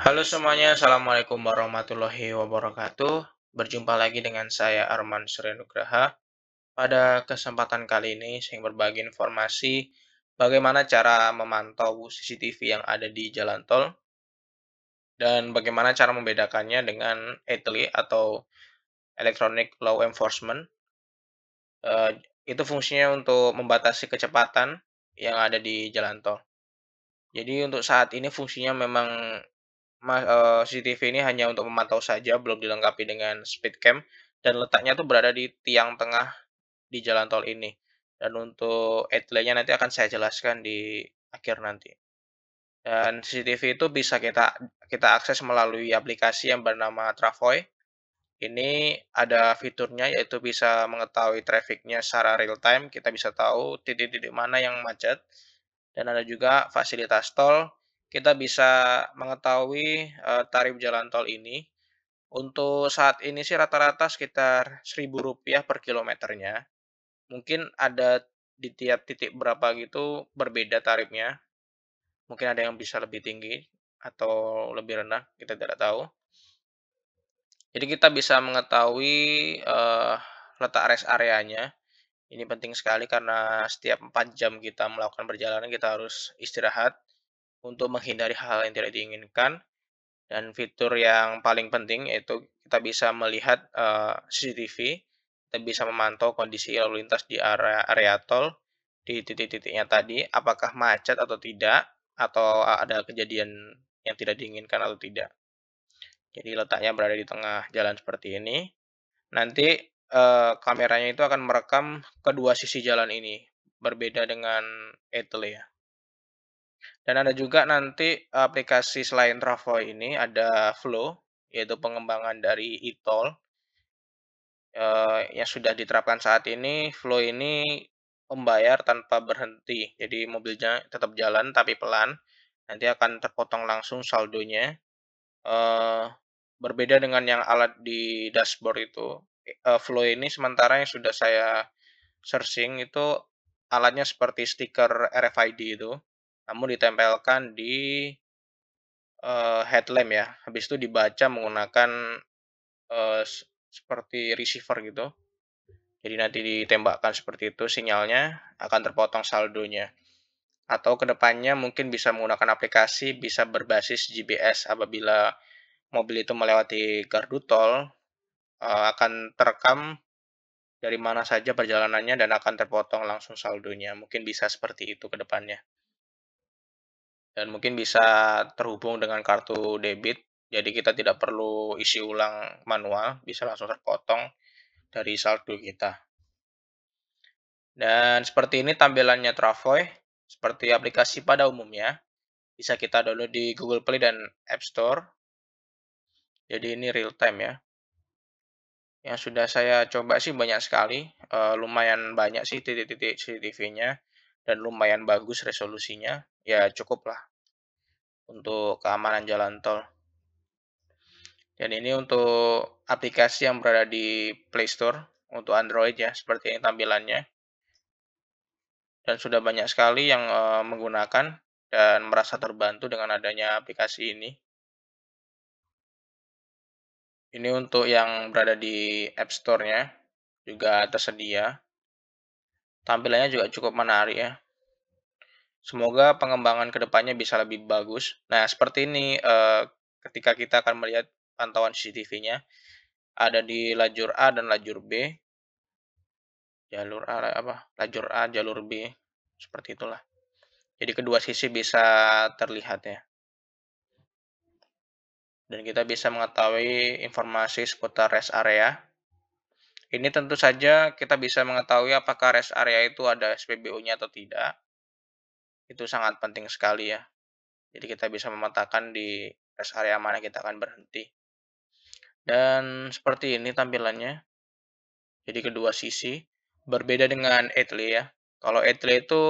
Halo semuanya, Assalamualaikum warahmatullahi wabarakatuh. Berjumpa lagi dengan saya Arman Surenugraha. Pada kesempatan kali ini, saya ingin berbagi informasi bagaimana cara memantau CCTV yang ada di jalan tol dan bagaimana cara membedakannya dengan ETLI atau Electronic Law Enforcement. Eh, itu fungsinya untuk membatasi kecepatan yang ada di jalan tol. Jadi untuk saat ini fungsinya memang uh, eh, CCTV ini hanya untuk memantau saja, belum dilengkapi dengan speed cam dan letaknya tuh berada di tiang tengah di jalan tol ini. Dan untuk etle nanti akan saya jelaskan di akhir nanti. Dan CCTV itu bisa kita kita akses melalui aplikasi yang bernama Travoy. Ini ada fiturnya yaitu bisa mengetahui trafiknya secara real time. Kita bisa tahu titik-titik mana yang macet. Dan ada juga fasilitas tol, kita bisa mengetahui uh, tarif jalan tol ini. Untuk saat ini sih rata-rata sekitar rp rupiah per kilometernya. Mungkin ada di tiap titik berapa gitu berbeda tarifnya. Mungkin ada yang bisa lebih tinggi atau lebih rendah, kita tidak tahu. Jadi kita bisa mengetahui uh, letak rest areanya. Ini penting sekali karena setiap 4 jam kita melakukan perjalanan kita harus istirahat untuk menghindari hal hal yang tidak diinginkan. Dan fitur yang paling penting yaitu kita bisa melihat eh, CCTV, kita bisa memantau kondisi lalu lintas di area, area tol, di titik-titiknya tadi, apakah macet atau tidak, atau ada kejadian yang tidak diinginkan atau tidak. Jadi letaknya berada di tengah jalan seperti ini. Nanti eh, kameranya itu akan merekam kedua sisi jalan ini, berbeda dengan Etle ya. Dan ada juga nanti aplikasi selain Travoy ini ada Flow, yaitu pengembangan dari eToll eh, yang sudah diterapkan saat ini. Flow ini membayar tanpa berhenti, jadi mobilnya tetap jalan tapi pelan. Nanti akan terpotong langsung saldonya. Eh, berbeda dengan yang alat di dashboard itu, eh, Flow ini sementara yang sudah saya searching itu alatnya seperti stiker RFID itu namun ditempelkan di uh, eh, headlamp ya. Habis itu dibaca menggunakan uh, seperti receiver gitu. Jadi nanti ditembakkan seperti itu sinyalnya akan terpotong saldonya. Atau kedepannya mungkin bisa menggunakan aplikasi bisa berbasis GPS apabila mobil itu melewati gardu tol eh, akan terekam dari mana saja perjalanannya dan akan terpotong langsung saldonya. Mungkin bisa seperti itu kedepannya dan mungkin bisa terhubung dengan kartu debit. Jadi kita tidak perlu isi ulang manual, bisa langsung terpotong dari saldo kita. Dan seperti ini tampilannya Travoy, seperti aplikasi pada umumnya. Bisa kita download di Google Play dan App Store. Jadi ini real time ya. Yang sudah saya coba sih banyak sekali, eh, lumayan banyak sih titik-titik CCTV-nya dan lumayan bagus resolusinya, ya cukup lah untuk keamanan jalan tol. Dan ini untuk aplikasi yang berada di Play Store untuk Android ya, seperti ini tampilannya. Dan sudah banyak sekali yang e, menggunakan dan merasa terbantu dengan adanya aplikasi ini. Ini untuk yang berada di App Store-nya juga tersedia tampilannya juga cukup menarik ya. Semoga pengembangan kedepannya bisa lebih bagus. Nah, seperti ini eh, ketika kita akan melihat pantauan CCTV-nya ada di lajur A dan lajur B. Jalur A apa? Lajur A, jalur B. Seperti itulah. Jadi kedua sisi bisa terlihat ya. Dan kita bisa mengetahui informasi seputar rest area ini tentu saja kita bisa mengetahui apakah rest area itu ada SPBU-nya atau tidak. Itu sangat penting sekali ya. Jadi kita bisa memetakan di rest area mana kita akan berhenti. Dan seperti ini tampilannya. Jadi kedua sisi. Berbeda dengan Atle ya. Kalau Atle itu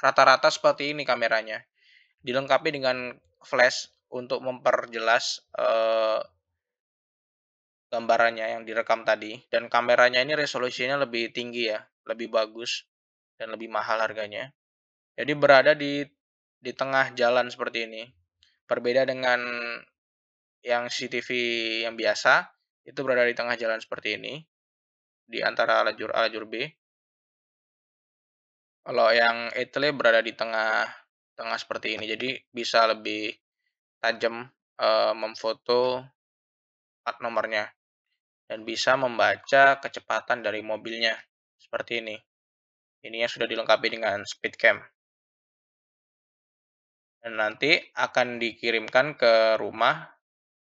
rata-rata seperti ini kameranya. Dilengkapi dengan flash untuk memperjelas eh, gambarannya yang direkam tadi dan kameranya ini resolusinya lebih tinggi ya lebih bagus dan lebih mahal harganya jadi berada di di tengah jalan seperti ini berbeda dengan yang CCTV yang biasa itu berada di tengah jalan seperti ini di antara lajur A lajur B kalau yang etle berada di tengah tengah seperti ini jadi bisa lebih tajam e, memfoto plat nomornya dan bisa membaca kecepatan dari mobilnya. Seperti ini. yang sudah dilengkapi dengan speed cam. Dan nanti akan dikirimkan ke rumah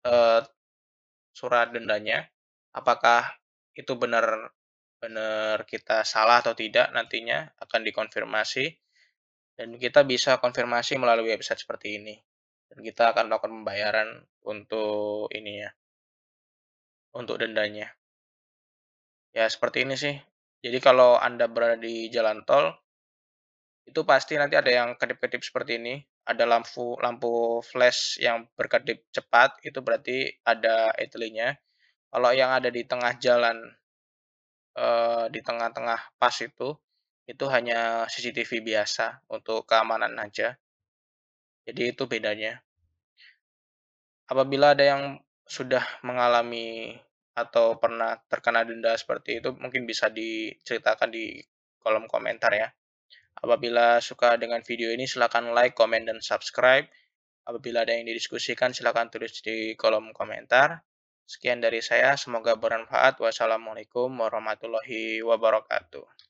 eh, surat dendanya. Apakah itu benar benar kita salah atau tidak nantinya akan dikonfirmasi dan kita bisa konfirmasi melalui website seperti ini dan kita akan melakukan pembayaran untuk ininya untuk dendanya. Ya, seperti ini sih. Jadi kalau Anda berada di jalan tol, itu pasti nanti ada yang kedip-kedip seperti ini. Ada lampu lampu flash yang berkedip cepat, itu berarti ada etilinya. Kalau yang ada di tengah jalan, eh, di tengah-tengah pas itu, itu hanya CCTV biasa untuk keamanan aja. Jadi itu bedanya. Apabila ada yang sudah mengalami atau pernah terkena denda seperti itu mungkin bisa diceritakan di kolom komentar ya. Apabila suka dengan video ini silahkan like, komen, dan subscribe. Apabila ada yang didiskusikan silahkan tulis di kolom komentar. Sekian dari saya, semoga bermanfaat. Wassalamualaikum warahmatullahi wabarakatuh.